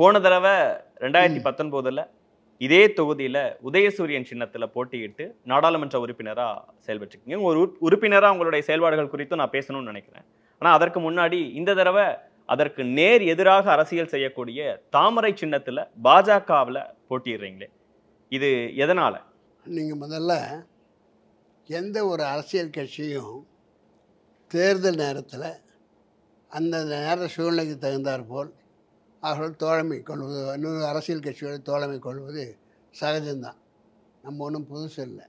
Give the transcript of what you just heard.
போன தடவை ரெண்டாயிரத்தி பத்தொன்பதுல இதே தொகுதியில உதயசூரியன் சின்னத்துல போட்டியிட்டு நாடாளுமன்ற உறுப்பினரா செயல்பட்டுருக்கீங்க ஒரு உறுப்பினரா உங்களுடைய செயல்பாடுகள் குறித்தும் நான் பேசணும்னு நினைக்கிறேன் ஆனா அதற்கு முன்னாடி இந்த தடவை அதற்கு நேர் எதிராக அரசியல் செய்யக்கூடிய தாமரை சின்னத்துல பாஜகவில் போட்டிடுறீங்களே இது எதனால நீங்கள் முதல்ல எந்த ஒரு அரசியல் கட்சியும் தேர்தல் நேரத்தில் அந்த நேர சூழ்நிலைக்கு தகுந்தாற்போல் அவர்கள் தோழமை கொள்வது இன்னொரு அரசியல் கட்சிகளை தோழமை கொள்வது சகஜம்தான் நம்ம ஒன்றும் புதுசு இல்லை